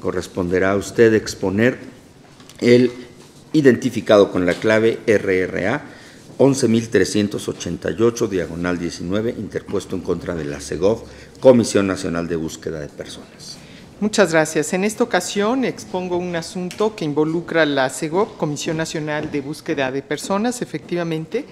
Corresponderá a usted exponer el identificado con la clave RRA 11.388, diagonal 19, interpuesto en contra de la CEGOV, Comisión Nacional de Búsqueda de Personas. Muchas gracias. En esta ocasión expongo un asunto que involucra a la CEGOV, Comisión Nacional de Búsqueda de Personas, efectivamente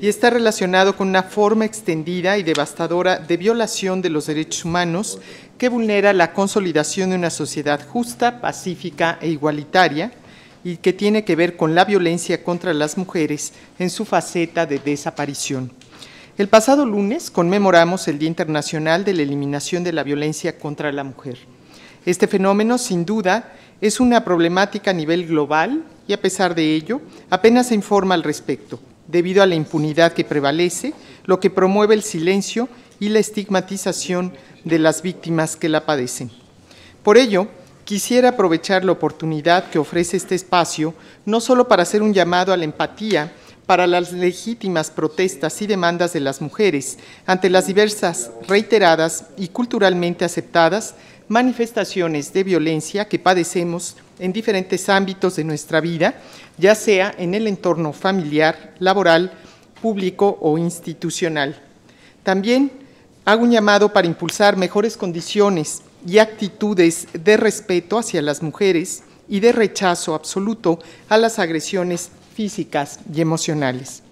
y está relacionado con una forma extendida y devastadora de violación de los derechos humanos que vulnera la consolidación de una sociedad justa, pacífica e igualitaria y que tiene que ver con la violencia contra las mujeres en su faceta de desaparición. El pasado lunes conmemoramos el Día Internacional de la Eliminación de la Violencia contra la Mujer. Este fenómeno, sin duda, es una problemática a nivel global y a pesar de ello, apenas se informa al respecto debido a la impunidad que prevalece, lo que promueve el silencio y la estigmatización de las víctimas que la padecen. Por ello, quisiera aprovechar la oportunidad que ofrece este espacio no solo para hacer un llamado a la empatía para las legítimas protestas y demandas de las mujeres ante las diversas, reiteradas y culturalmente aceptadas manifestaciones de violencia que padecemos en diferentes ámbitos de nuestra vida, ya sea en el entorno familiar, laboral, público o institucional. También hago un llamado para impulsar mejores condiciones y actitudes de respeto hacia las mujeres y de rechazo absoluto a las agresiones físicas y emocionales.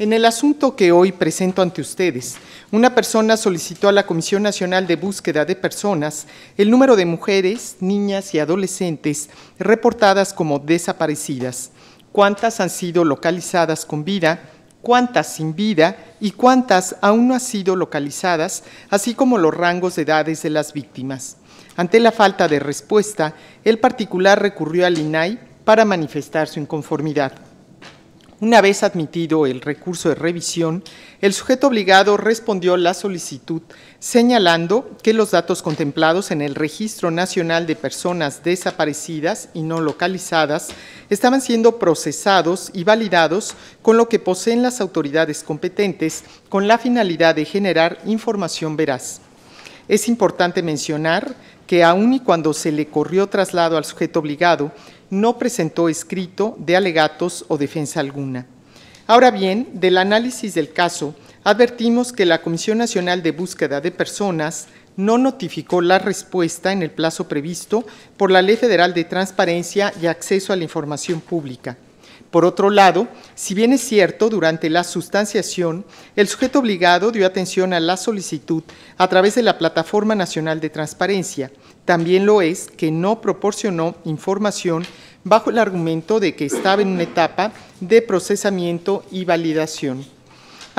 En el asunto que hoy presento ante ustedes, una persona solicitó a la Comisión Nacional de Búsqueda de Personas el número de mujeres, niñas y adolescentes reportadas como desaparecidas, cuántas han sido localizadas con vida, cuántas sin vida y cuántas aún no han sido localizadas, así como los rangos de edades de las víctimas. Ante la falta de respuesta, el particular recurrió al INAI para manifestar su inconformidad. Una vez admitido el recurso de revisión, el sujeto obligado respondió la solicitud señalando que los datos contemplados en el Registro Nacional de Personas Desaparecidas y No Localizadas estaban siendo procesados y validados con lo que poseen las autoridades competentes con la finalidad de generar información veraz. Es importante mencionar que aun y cuando se le corrió traslado al sujeto obligado, no presentó escrito de alegatos o defensa alguna. Ahora bien, del análisis del caso, advertimos que la Comisión Nacional de Búsqueda de Personas no notificó la respuesta en el plazo previsto por la Ley Federal de Transparencia y Acceso a la Información Pública. Por otro lado, si bien es cierto, durante la sustanciación, el sujeto obligado dio atención a la solicitud a través de la Plataforma Nacional de Transparencia, también lo es que no proporcionó información bajo el argumento de que estaba en una etapa de procesamiento y validación.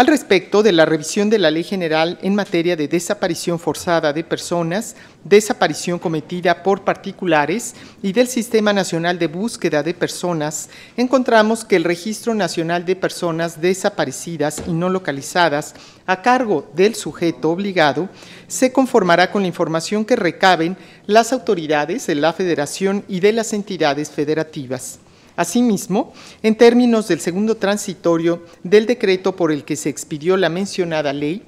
Al respecto de la revisión de la Ley General en materia de desaparición forzada de personas, desaparición cometida por particulares y del Sistema Nacional de Búsqueda de Personas, encontramos que el Registro Nacional de Personas Desaparecidas y No Localizadas, a cargo del sujeto obligado, se conformará con la información que recaben las autoridades de la Federación y de las entidades federativas. Asimismo, en términos del segundo transitorio del decreto por el que se expidió la mencionada ley,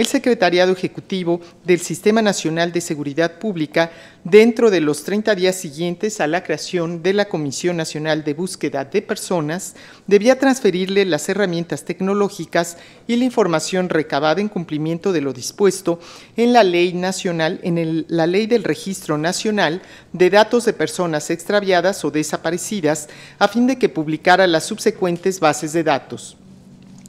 el Secretariado Ejecutivo del Sistema Nacional de Seguridad Pública dentro de los 30 días siguientes a la creación de la Comisión Nacional de Búsqueda de Personas debía transferirle las herramientas tecnológicas y la información recabada en cumplimiento de lo dispuesto en la Ley Nacional en la Ley del Registro Nacional de Datos de Personas Extraviadas o Desaparecidas a fin de que publicara las subsecuentes bases de datos.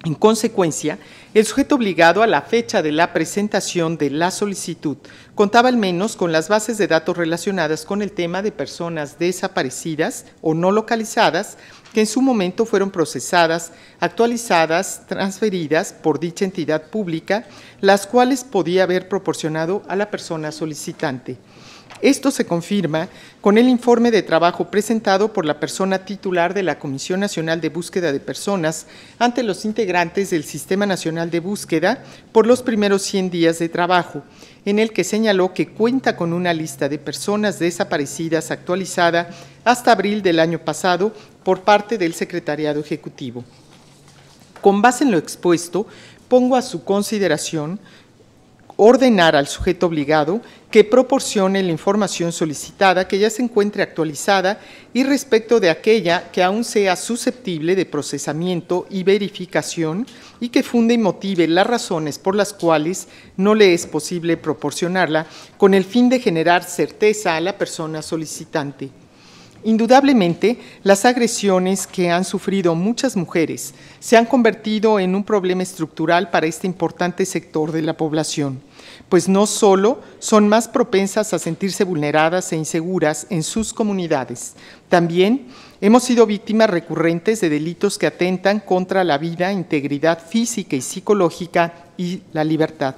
En consecuencia, el sujeto obligado a la fecha de la presentación de la solicitud contaba al menos con las bases de datos relacionadas con el tema de personas desaparecidas o no localizadas que en su momento fueron procesadas, actualizadas, transferidas por dicha entidad pública, las cuales podía haber proporcionado a la persona solicitante. Esto se confirma con el informe de trabajo presentado por la persona titular de la Comisión Nacional de Búsqueda de Personas ante los integrantes del Sistema Nacional de Búsqueda por los primeros 100 días de trabajo, en el que señaló que cuenta con una lista de personas desaparecidas actualizada hasta abril del año pasado por parte del Secretariado Ejecutivo. Con base en lo expuesto, pongo a su consideración ordenar al sujeto obligado que proporcione la información solicitada que ya se encuentre actualizada y respecto de aquella que aún sea susceptible de procesamiento y verificación y que funde y motive las razones por las cuales no le es posible proporcionarla con el fin de generar certeza a la persona solicitante. Indudablemente, las agresiones que han sufrido muchas mujeres se han convertido en un problema estructural para este importante sector de la población, pues no solo son más propensas a sentirse vulneradas e inseguras en sus comunidades, también hemos sido víctimas recurrentes de delitos que atentan contra la vida, integridad física y psicológica y la libertad.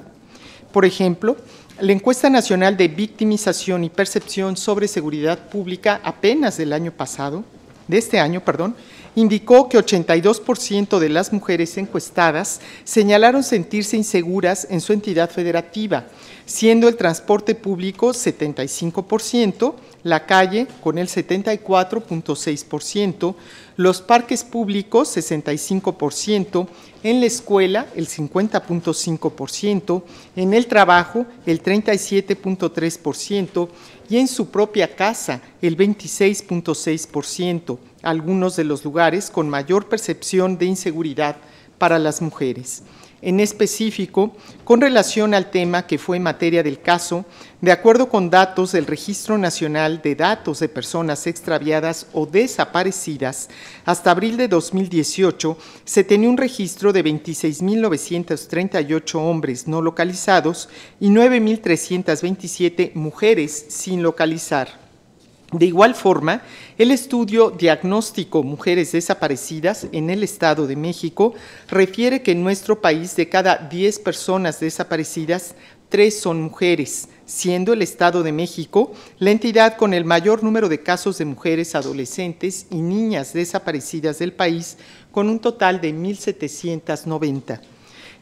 Por ejemplo, la encuesta nacional de victimización y percepción sobre seguridad pública apenas del año pasado, de este año, perdón, indicó que 82% de las mujeres encuestadas señalaron sentirse inseguras en su entidad federativa, siendo el transporte público 75%, la calle con el 74.6%, los parques públicos 65%, en la escuela el 50.5%, en el trabajo el 37.3% y en su propia casa el 26.6% algunos de los lugares con mayor percepción de inseguridad para las mujeres. En específico, con relación al tema que fue materia del caso, de acuerdo con datos del Registro Nacional de Datos de Personas Extraviadas o Desaparecidas, hasta abril de 2018 se tenía un registro de 26.938 hombres no localizados y 9.327 mujeres sin localizar. De igual forma, el estudio diagnóstico Mujeres desaparecidas en el Estado de México refiere que en nuestro país de cada 10 personas desaparecidas, 3 son mujeres, siendo el Estado de México la entidad con el mayor número de casos de mujeres, adolescentes y niñas desaparecidas del país, con un total de 1.790.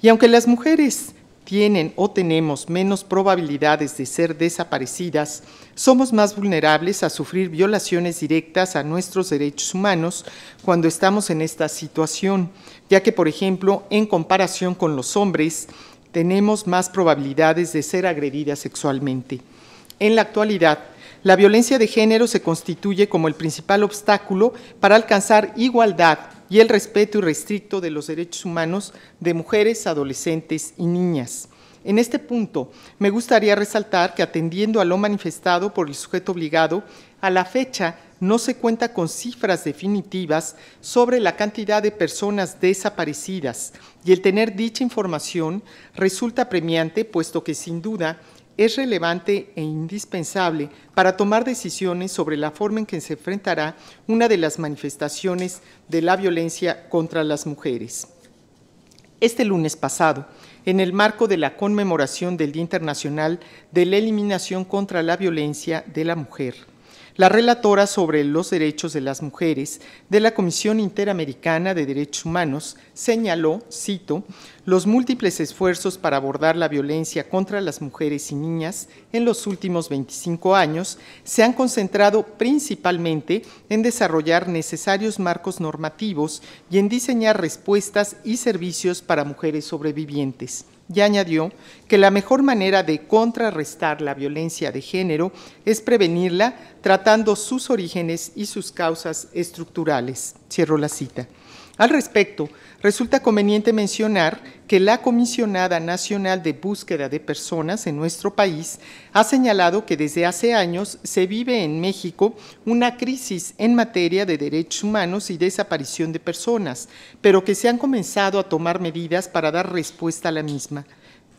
Y aunque las mujeres tienen o tenemos menos probabilidades de ser desaparecidas, somos más vulnerables a sufrir violaciones directas a nuestros derechos humanos cuando estamos en esta situación, ya que, por ejemplo, en comparación con los hombres, tenemos más probabilidades de ser agredidas sexualmente. En la actualidad, la violencia de género se constituye como el principal obstáculo para alcanzar igualdad y el respeto irrestricto de los derechos humanos de mujeres, adolescentes y niñas. En este punto, me gustaría resaltar que atendiendo a lo manifestado por el sujeto obligado, a la fecha no se cuenta con cifras definitivas sobre la cantidad de personas desaparecidas y el tener dicha información resulta premiante puesto que sin duda es relevante e indispensable para tomar decisiones sobre la forma en que se enfrentará una de las manifestaciones de la violencia contra las mujeres. Este lunes pasado, en el marco de la conmemoración del Día Internacional de la Eliminación contra la Violencia de la Mujer, la relatora sobre los derechos de las mujeres de la Comisión Interamericana de Derechos Humanos, señaló, cito, los múltiples esfuerzos para abordar la violencia contra las mujeres y niñas en los últimos 25 años se han concentrado principalmente en desarrollar necesarios marcos normativos y en diseñar respuestas y servicios para mujeres sobrevivientes y añadió que la mejor manera de contrarrestar la violencia de género es prevenirla tratando sus orígenes y sus causas estructurales. Cierro la cita. Al respecto, resulta conveniente mencionar que la Comisionada Nacional de Búsqueda de Personas en nuestro país ha señalado que desde hace años se vive en México una crisis en materia de derechos humanos y desaparición de personas, pero que se han comenzado a tomar medidas para dar respuesta a la misma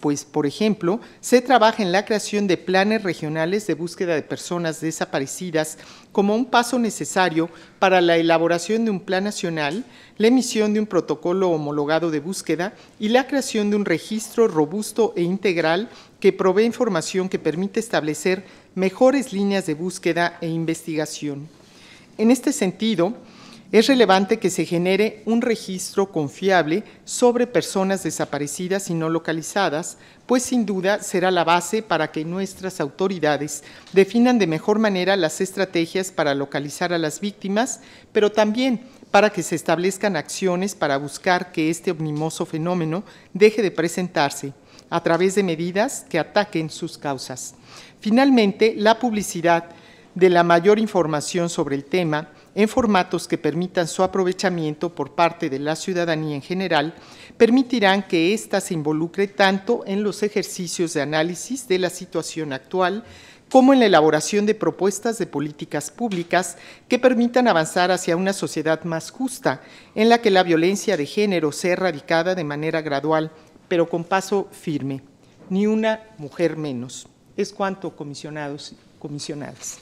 pues por ejemplo, se trabaja en la creación de planes regionales de búsqueda de personas desaparecidas como un paso necesario para la elaboración de un plan nacional, la emisión de un protocolo homologado de búsqueda y la creación de un registro robusto e integral que provee información que permite establecer mejores líneas de búsqueda e investigación. En este sentido, es relevante que se genere un registro confiable sobre personas desaparecidas y no localizadas, pues sin duda será la base para que nuestras autoridades definan de mejor manera las estrategias para localizar a las víctimas, pero también para que se establezcan acciones para buscar que este omnimoso fenómeno deje de presentarse a través de medidas que ataquen sus causas. Finalmente, la publicidad de la mayor información sobre el tema en formatos que permitan su aprovechamiento por parte de la ciudadanía en general, permitirán que ésta se involucre tanto en los ejercicios de análisis de la situación actual como en la elaboración de propuestas de políticas públicas que permitan avanzar hacia una sociedad más justa, en la que la violencia de género sea erradicada de manera gradual, pero con paso firme. Ni una mujer menos. Es cuanto, comisionados, comisionadas.